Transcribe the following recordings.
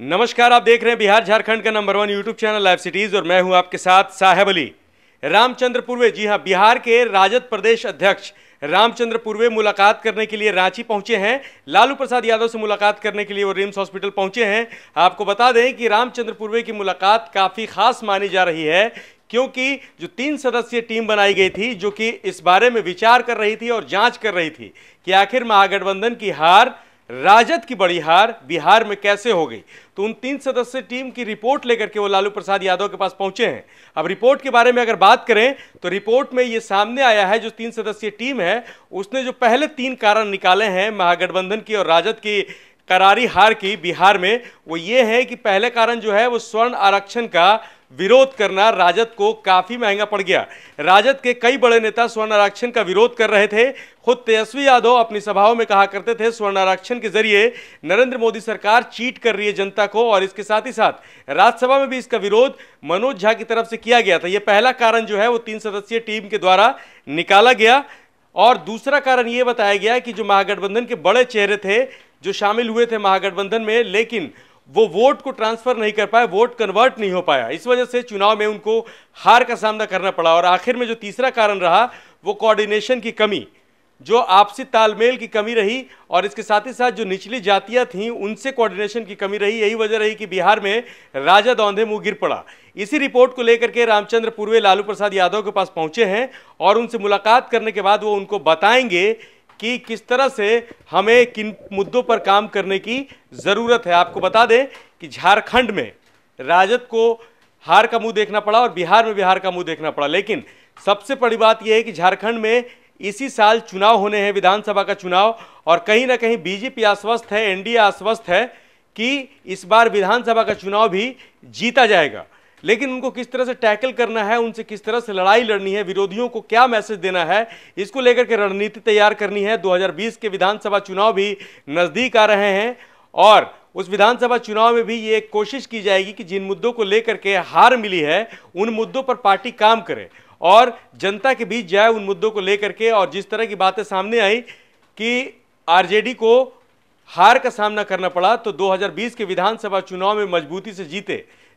नमस्कार आप देख रहे हैं बिहार झारखंड का number one YouTube channel live cities और मैं हूं आपके साथ साहेब अली रामचंद्र पूर्वे जी हां बिहार के राजद प्रदेश अध्यक्ष रामचंद्र पूर्वे मुलाकात करने के लिए रांची पहुंचे हैं लालू प्रसाद यादव से मुलाकात करने के लिए वो रिम्स हॉस्पिटल पहुंचे हैं आपको बता दें कि रामचंद्र पूर्वे की मुलाकात काफ़ी खास मानी जा रही है क्योंकि जो तीन सदस्यीय टीम बनाई गई थी जो कि इस बारे में विचार कर रही थी और जांच कर रही थी कि आखिर महागठबंधन की हार राजद की बड़ी हार बिहार में कैसे हो गई तो उन तीन सदस्य टीम की रिपोर्ट लेकर के वो लालू प्रसाद यादव के पास पहुंचे हैं अब रिपोर्ट के बारे में अगर बात करें तो रिपोर्ट में ये सामने आया है जो तीन सदस्यीय टीम है उसने जो पहले तीन कारण निकाले हैं महागठबंधन की और राजद की करारी हार की बिहार में वो ये है कि पहले कारण जो है वो स्वर्ण आरक्षण का विरोध करना राजद को काफ़ी महंगा पड़ गया राजद के कई बड़े नेता स्वर्ण आरक्षण का विरोध कर रहे थे खुद तेजस्वी यादव अपनी सभाओं में कहा करते थे स्वर्ण आरक्षण के जरिए नरेंद्र मोदी सरकार चीट कर रही है जनता को और इसके साथ ही साथ राज्यसभा में भी इसका विरोध मनोज झा की तरफ से किया गया था ये पहला कारण जो है वो तीन सदस्यीय टीम के द्वारा निकाला गया और दूसरा कारण ये बताया गया कि जो महागठबंधन के बड़े चेहरे थे जो शामिल हुए थे महागठबंधन में लेकिन वो वोट को ट्रांसफर नहीं कर पाए वोट कन्वर्ट नहीं हो पाया इस वजह से चुनाव में उनको हार का सामना करना पड़ा और आखिर में जो तीसरा कारण रहा वो कोऑर्डिनेशन की कमी जो आपसी तालमेल की कमी रही और इसके साथ ही साथ जो निचली जातियां थीं उनसे कोऑर्डिनेशन की कमी रही यही वजह रही कि बिहार में राजा दौंधे मुंह गिर पड़ा इसी रिपोर्ट को लेकर के रामचंद्र पूर्वे लालू प्रसाद यादव के पास पहुंचे हैं और उनसे मुलाकात करने के बाद वो उनको बताएंगे कि किस तरह से हमें किन मुद्दों पर काम करने की ज़रूरत है आपको बता दें कि झारखंड में राजद को हार का मुंह देखना पड़ा और बिहार में बिहार का मुंह देखना पड़ा लेकिन सबसे बड़ी बात यह है कि झारखंड में इसी साल चुनाव होने हैं विधानसभा का चुनाव और कहीं ना कहीं बीजेपी आश्वस्त है एनडीए आश्वस्त है कि इस बार विधानसभा का चुनाव भी जीता जाएगा लेकिन उनको किस तरह से टैकल करना है उनसे किस तरह से लड़ाई लड़नी है विरोधियों को क्या मैसेज देना है इसको लेकर के रणनीति तैयार करनी है 2020 के विधानसभा चुनाव भी नज़दीक आ रहे हैं और उस विधानसभा चुनाव में भी ये कोशिश की जाएगी कि जिन मुद्दों को लेकर के हार मिली है उन मुद्दों पर पार्टी काम करे और जनता के बीच जाए उन मुद्दों को लेकर के और जिस तरह की बातें सामने आई कि आर को हार का सामना करना पड़ा तो 2020 के विधानसभा चुनाव में मजबूती से जीते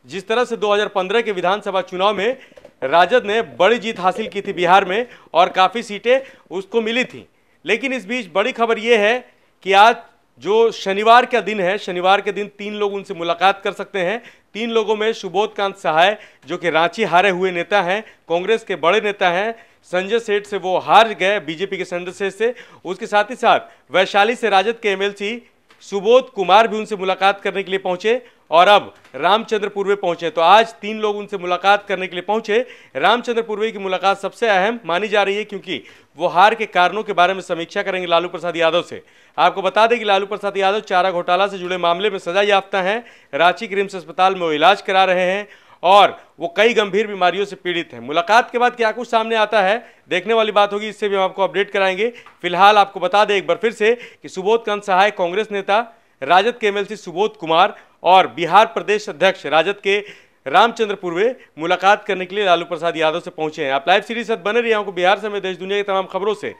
जिस तरह से 2015 के विधानसभा चुनाव में राजद ने बड़ी जीत हासिल की थी बिहार में और काफ़ी सीटें उसको मिली थी लेकिन इस बीच बड़ी खबर ये है कि आज जो शनिवार का दिन है शनिवार के दिन तीन लोग उनसे मुलाकात कर सकते हैं तीन लोगों में सुबोधकांत सहाय जो कि रांची हारे हुए नेता हैं कांग्रेस के बड़े नेता हैं संजय सेठ से वो हार गए बीजेपी के संजय सेठ से उसके साथ ही साथ वैशाली से राजद के एमएलसी सुबोध कुमार भी उनसे मुलाकात करने के लिए पहुंचे और अब रामचंद्र पूर्वे पहुंचे तो आज तीन लोग उनसे मुलाकात करने के लिए पहुंचे रामचंद्र पूर्वे की मुलाकात सबसे अहम मानी जा रही है क्योंकि वो हार के कारणों के बारे में समीक्षा करेंगे लालू प्रसाद यादव से आपको बता दें कि लालू प्रसाद यादव चारा घोटाला से जुड़े मामले में सजा याफ्ता हैं रांची के रिम्स अस्पताल में वो इलाज करा रहे हैं और वो कई गंभीर बीमारियों से पीड़ित हैं मुलाकात के बाद क्या कुछ सामने आता है देखने वाली बात होगी इससे भी हम आपको अपडेट कराएंगे फिलहाल आपको बता दें एक बार फिर से कि सुबोध कंत सहाय कांग्रेस नेता राजद के एमएलसी सुबोध कुमार और बिहार प्रदेश अध्यक्ष राजद के रामचंद्र पूर्वे मुलाकात करने के लिए लालू प्रसाद यादव से पहुंचे हैं आप लाइव सीरीज साथ बने रहिए आपको बिहार समेत देश दुनिया की तमाम खबरों से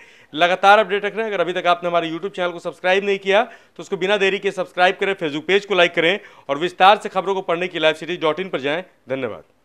लगातार अपडेट रख रहे हैं अगर अभी तक आपने हमारे यूट्यूब चैनल को सब्सक्राइब नहीं किया तो उसको बिना देरी के सब्सक्राइब करें फेसबुक पेज को लाइक करें और विस्तार से खबरों को पढ़ने की लाइव सीरीज डॉट इन पर जाएँ धन्यवाद